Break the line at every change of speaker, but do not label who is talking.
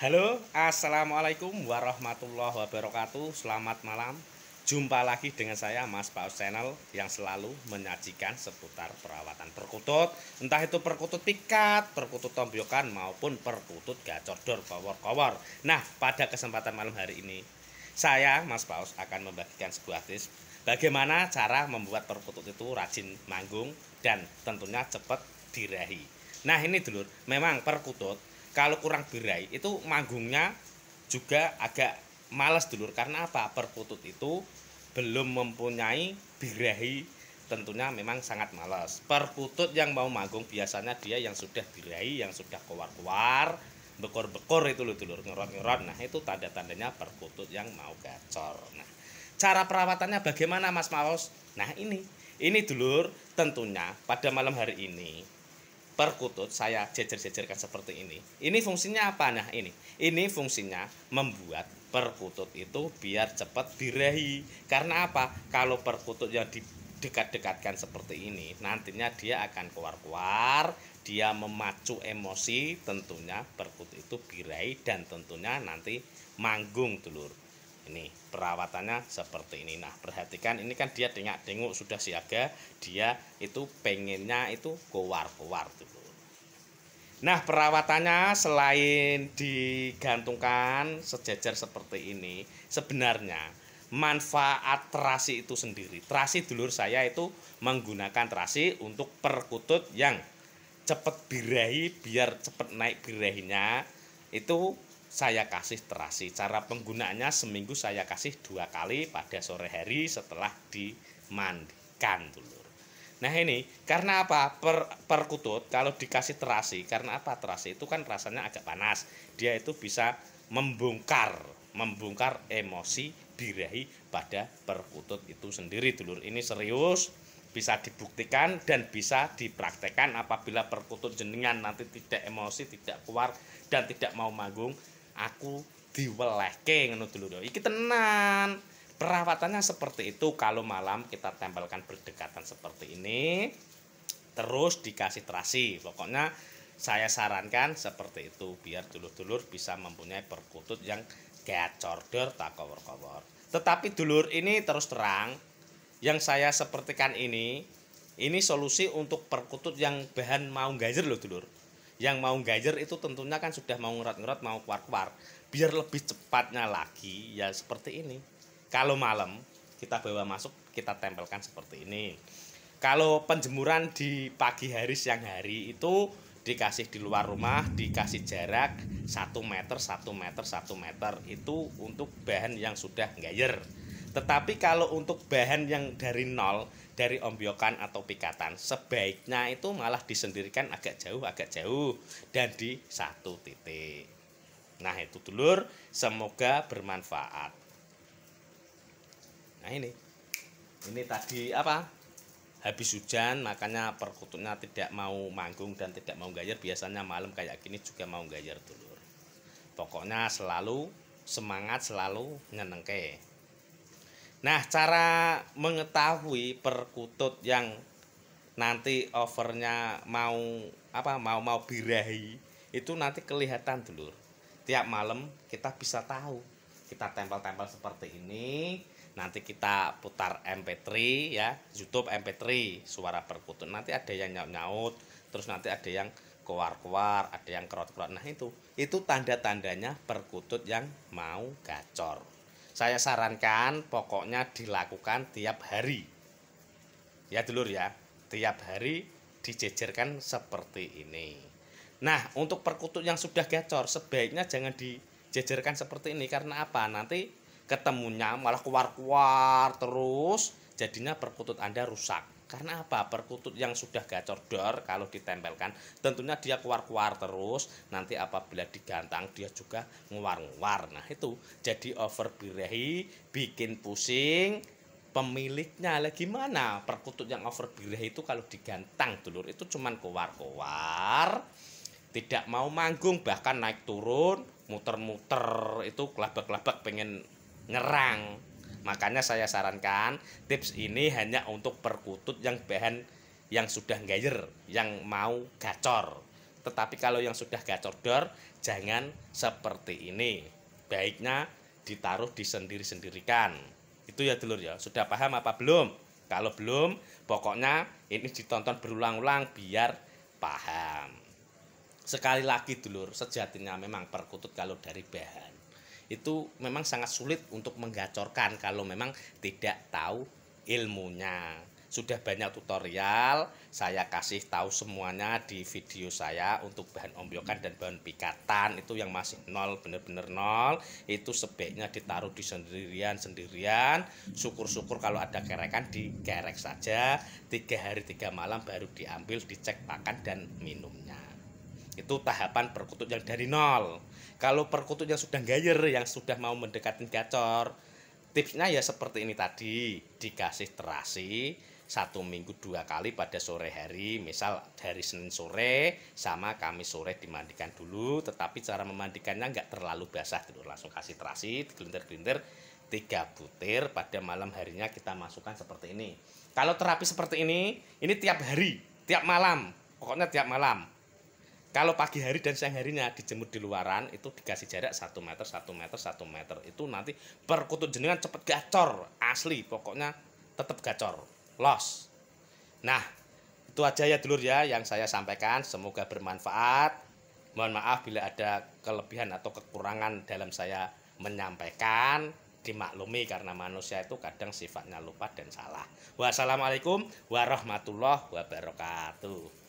Halo, assalamualaikum warahmatullahi wabarakatuh. Selamat malam. Jumpa lagi dengan saya Mas Paus Channel yang selalu menyajikan seputar perawatan perkutut, entah itu perkutut pikat, perkutut tombyokan maupun perkutut gacor dor power kawor Nah, pada kesempatan malam hari ini saya Mas Paus akan membagikan sebuah tips bagaimana cara membuat perkutut itu rajin manggung dan tentunya cepat dirahi. Nah, ini dulur, memang perkutut kalau kurang berai itu manggungnya juga agak males dulur karena apa perkutut itu belum mempunyai birahi tentunya memang sangat malas perkutut yang mau manggung biasanya dia yang sudah birahi yang sudah keluar-keluar bekor-bekor itu loh dulur ngerot-ngerot nah itu tanda-tandanya perkutut yang mau gacor nah cara perawatannya bagaimana mas Maos nah ini ini dulur tentunya pada malam hari ini perkutut saya jejer-jejerkan seperti ini. Ini fungsinya apa? Nah, ini. Ini fungsinya membuat perkutut itu biar cepat direhi. Karena apa? Kalau perkutut yang dekat dekatkan seperti ini, nantinya dia akan keluar-keluar, dia memacu emosi, tentunya perkutut itu birahi dan tentunya nanti manggung telur. Ini perawatannya seperti ini. Nah, perhatikan ini kan dia dengak-denguk sudah siaga, dia itu pengennya itu keluar-keluar tuh. Nah, perawatannya selain digantungkan sejajar seperti ini, sebenarnya manfaat terasi itu sendiri. Terasi dulur saya itu menggunakan terasi untuk perkutut yang cepat birahi biar cepat naik birahinya itu saya kasih terasi. Cara penggunaannya seminggu saya kasih dua kali pada sore hari setelah dimandikan dulu. Nah ini karena apa per, perkutut kalau dikasih terasi karena apa terasi itu kan rasanya agak panas dia itu bisa membongkar membongkar emosi birahi pada perkutut itu sendiri dulur ini serius bisa dibuktikan dan bisa dipraktekkan apabila perkutut jenengan nanti tidak emosi tidak keluar dan tidak mau manggung aku diwelehke ngono dulur iki tenan Perawatannya seperti itu kalau malam kita tempelkan berdekatan seperti ini terus dikasih terasi. Pokoknya saya sarankan seperti itu biar dulur-dulur bisa mempunyai perkutut yang gacordor tak kawor-kawor. Tetapi dulur ini terus terang yang saya sepertikan ini ini solusi untuk perkutut yang bahan mau gajer loh dulur. Yang mau gajer itu tentunya kan sudah mau ngurat-ngurat mau keluar-keluar Biar lebih cepatnya lagi ya seperti ini. Kalau malam kita bawa masuk, kita tempelkan seperti ini. Kalau penjemuran di pagi hari siang hari itu dikasih di luar rumah, dikasih jarak 1 meter, 1 meter, 1 meter. Itu untuk bahan yang sudah ngayer. Tetapi kalau untuk bahan yang dari nol, dari ombyokan atau pikatan, sebaiknya itu malah disendirikan agak jauh, agak jauh dan di satu titik. Nah, itu dulur, semoga bermanfaat nah ini ini tadi apa habis hujan makanya perkututnya tidak mau manggung dan tidak mau gajar biasanya malam kayak gini juga mau gajar dulur pokoknya selalu semangat selalu nyenengke nah cara mengetahui perkutut yang nanti overnya mau apa mau mau birahi itu nanti kelihatan dulur tiap malam kita bisa tahu kita tempel-tempel seperti ini nanti kita putar MP3 ya YouTube MP3 suara perkutut nanti ada yang nyaut nyaut terus nanti ada yang keluar keluar ada yang kerot kerot nah itu itu tanda tandanya perkutut yang mau gacor saya sarankan pokoknya dilakukan tiap hari ya dulur ya tiap hari dijejerkan seperti ini nah untuk perkutut yang sudah gacor sebaiknya jangan dijejerkan seperti ini karena apa nanti ketemunya malah keluar-keluar terus jadinya perkutut Anda rusak. Karena apa? Perkutut yang sudah gacor dor kalau ditempelkan tentunya dia keluar-keluar terus. Nanti apabila digantang dia juga ngewar nguar Nah itu jadi over overbirahi, bikin pusing pemiliknya. lagi mana Perkutut yang over overbirahi itu kalau digantang dulur itu cuman keluar-keluar. Tidak mau manggung bahkan naik turun, muter-muter itu kelabak-kelabak pengen ngerang. Makanya saya sarankan tips ini hanya untuk perkutut yang bahan yang sudah gayer, yang mau gacor. Tetapi kalau yang sudah gacor dor, jangan seperti ini. Baiknya ditaruh di sendiri sendirikan Itu ya dulur ya. Sudah paham apa belum? Kalau belum, pokoknya ini ditonton berulang-ulang biar paham. Sekali lagi dulur, sejatinya memang perkutut kalau dari bahan itu memang sangat sulit untuk menggacorkan kalau memang tidak tahu ilmunya. Sudah banyak tutorial, saya kasih tahu semuanya di video saya untuk bahan ombyokan dan bahan pikatan itu yang masih nol bener-bener nol itu sebaiknya ditaruh di sendirian sendirian syukur-syukur kalau ada kerekan dikerek saja tiga hari tiga malam baru diambil dicek pakan dan minumnya itu tahapan perkutut yang dari nol kalau perkutut yang sudah gayer yang sudah mau mendekatin gacor tipsnya ya seperti ini tadi dikasih terasi satu minggu dua kali pada sore hari misal dari Senin sore sama Kamis sore dimandikan dulu tetapi cara memandikannya nggak terlalu basah dulu gitu. langsung kasih terasi digelintir-gelintir tiga butir pada malam harinya kita masukkan seperti ini kalau terapi seperti ini ini tiap hari tiap malam pokoknya tiap malam kalau pagi hari dan siang harinya dijemur di luaran itu dikasih jarak 1 meter 1 meter 1 meter itu nanti perkutut jenengan cepet gacor asli pokoknya tetap gacor los nah itu aja ya dulur ya yang saya sampaikan semoga bermanfaat mohon maaf bila ada kelebihan atau kekurangan dalam saya menyampaikan dimaklumi karena manusia itu kadang sifatnya lupa dan salah wassalamualaikum warahmatullahi wabarakatuh